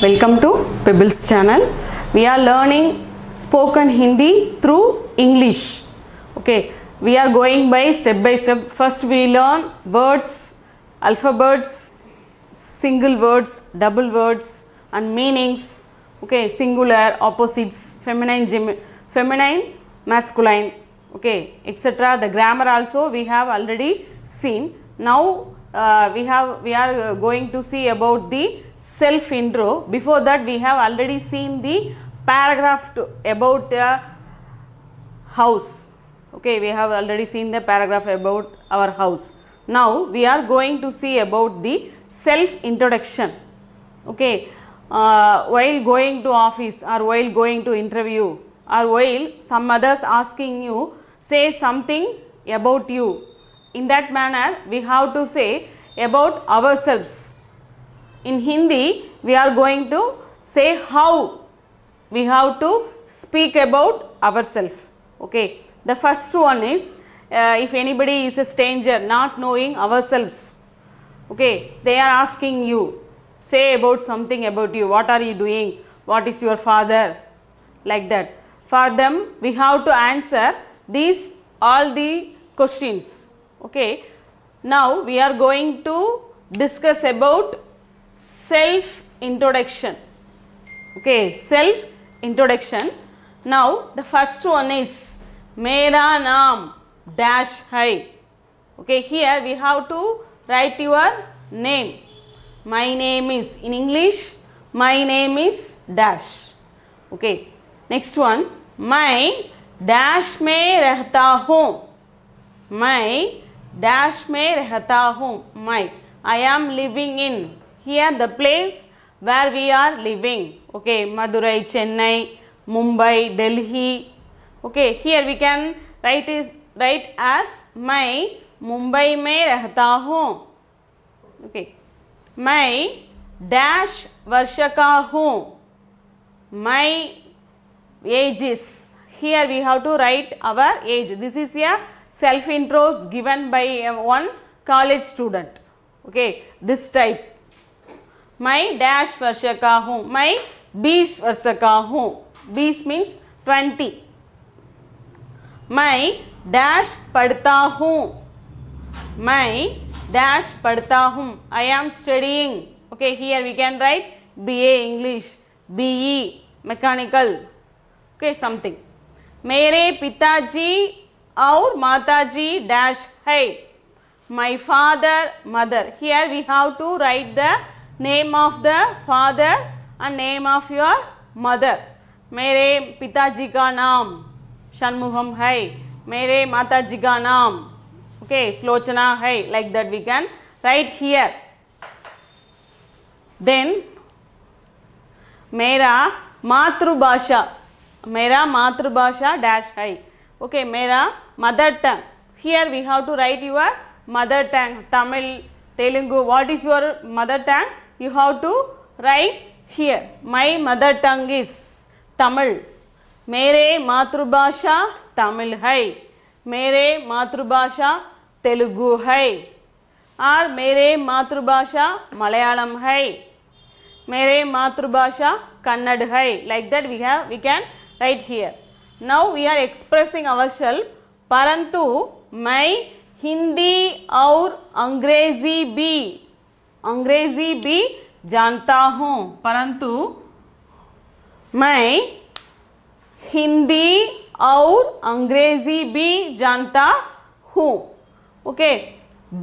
Welcome to Pebbles channel. We are learning spoken Hindi through English. Okay, we are going by step by step. First we learn words, alphabets, single words, double words and meanings. Okay, singular, opposites, feminine, feminine, masculine. Okay, etc. The grammar also we have already seen. Now uh, we have we are uh, going to see about the self intro. Before that we have already seen the paragraph to, about uh, house. Okay, we have already seen the paragraph about our house. Now we are going to see about the self introduction. Okay, uh, while going to office or while going to interview or while some others asking you say something about you. In that manner we have to say about ourselves in Hindi, we are going to say how we have to speak about ourselves. Okay. The first one is uh, if anybody is a stranger not knowing ourselves, okay, they are asking you, say about something about you, what are you doing, what is your father, like that. For them, we have to answer these all the questions. Okay. Now, we are going to discuss about self introduction. Okay, self introduction. Now the first one is Mera Naam dash Hai. Okay, here we have to write your name. My name is in English. My name is dash. Okay, next one. My dash mein rehta hu My dash mein rehta hu My I am living in here the place where we are living. Okay, Madurai, Chennai, Mumbai, Delhi. Okay, here we can write is write as my Mumbai mein रहता हूँ. Okay, my dash varshaka का My age is here we have to write our age. This is a self intros given by one college student. Okay, this type. मैं dash वर्ष का हूँ मैं बीस वर्ष का हूँ बीस मीन्स ट्वेंटी मैं डैश पढ़ता हूँ मैं डैश पढ़ता हूँ I am studying okay here we can write B A English B E mechanical okay something मेरे पिताजी और माताजी डैश है my father mother here we have to write the name of the father and name of your mother. Mere pita ji ka naam, shanmugam hai. Mere mata ji okay, slochana hai. Like that we can write here. Then, mera matru basha, mera matru basha dash hai. Okay, mera mother tongue. Here we have to write your mother tongue, Tamil, Telugu. What is your mother tongue? you have to write here my mother tongue is Tamil. मेरे मातृभाषा तमिल है मेरे मातृभाषा तेलुगु है और मेरे मातृभाषा मलयालम है मेरे मातृभाषा कन्नड़ है like that we have we can write here now we are expressing ourselves परंतु मैं हिंदी और अंग्रेजी भी अंग्रेजी भी जानता हूँ परंतु मैं हिंदी और अंग्रेजी भी जानता हूँ okay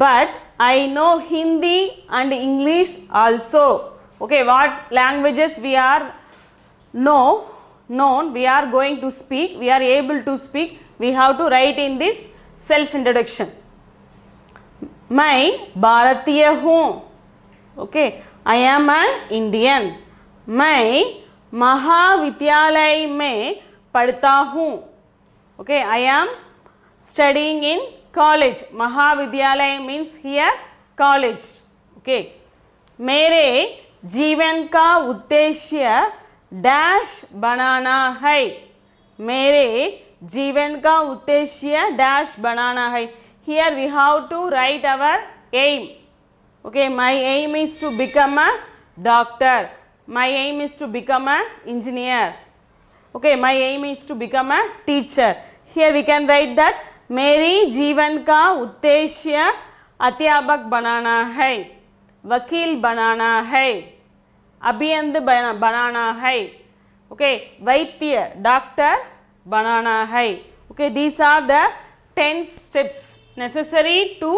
but I know Hindi and English also okay what languages we are no no we are going to speak we are able to speak we have to write in this self introduction मैं भारतीय हूँ okay I am an Indian मैं महाविद्यालय में पढ़ता हूँ okay I am studying in college महाविद्यालय means here college okay मेरे जीवन का उद्देश्य डैश बनाना है मेरे जीवन का उद्देश्य डैश बनाना है here we have to write our aim okay my aim is to become a doctor my aim is to become a engineer okay my aim is to become a teacher here we can write that मेरी जीवन का उद्देश्य अध्यापक बनाना है वकील बनाना है अभियंत बनाना है okay vaidya doctor banana hai okay these are the 10 steps necessary to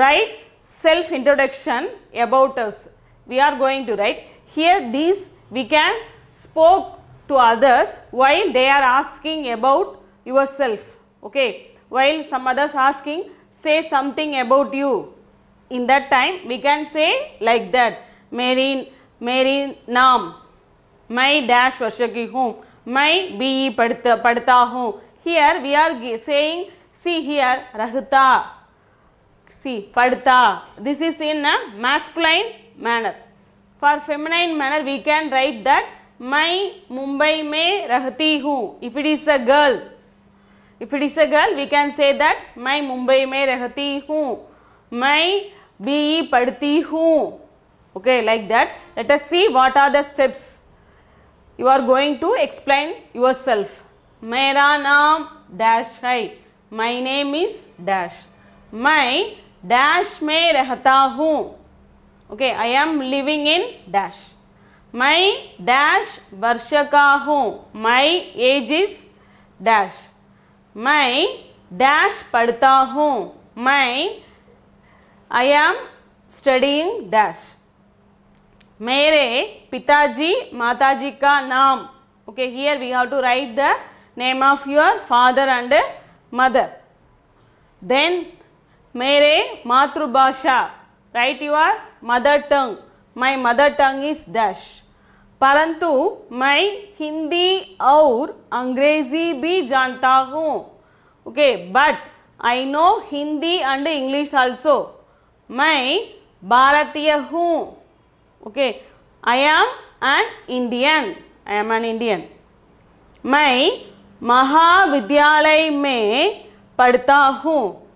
write self introduction about us. We are going to write here these we can spoke to others while they are asking about yourself. Okay. While some others asking say something about you. In that time we can say like that. Mary, Mary Nam, my dash Varshaki whom, my BE padta, padta hum. Here we are saying see here Rahuta see padta this is in a masculine manner for feminine manner we can write that मैं मुंबई में रहती हूँ if it is a girl if it is a girl we can say that मैं मुंबई में रहती हूँ मैं BE पढ़ती हूँ okay like that let us see what are the steps you are going to explain yourself मेरा नाम dash है माई नेम इज़ डैश मैं डैश में रहता हूँ okay I am living in dash मैं डैश वर्ष का हूँ मई एज इज डैश मैं डैश पढ़ता हूँ मैं आई एम स्टडिंग डैश मेरे पिताजी माताजी का नाम okay here we have to write the name of your father and mother then मेरे मातृभाषा write our mother tongue my mother tongue is dash परंतु मैं हिंदी और अंग्रेजी भी जानता हूँ okay but I know Hindi and English also मैं भारतीय हूँ okay I am an Indian I am an Indian मैं महाविद्यालय में पढ़ता हूँ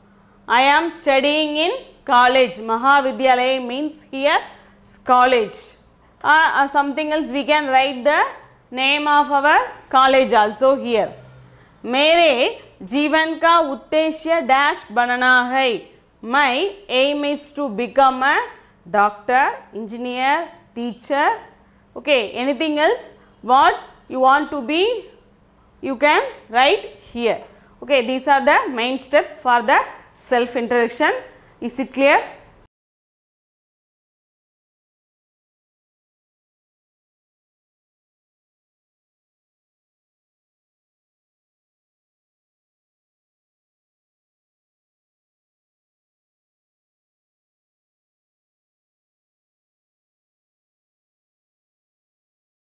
I am studying in college. Mahavidyalaya means here college. Uh, uh, something else we can write the name of our college also here. मेरे जीवन का उद्देश्य dash बनना है my aim is to become a doctor engineer teacher okay anything else what you want to be you can write here okay these are the main step for the self interaction. Is it clear?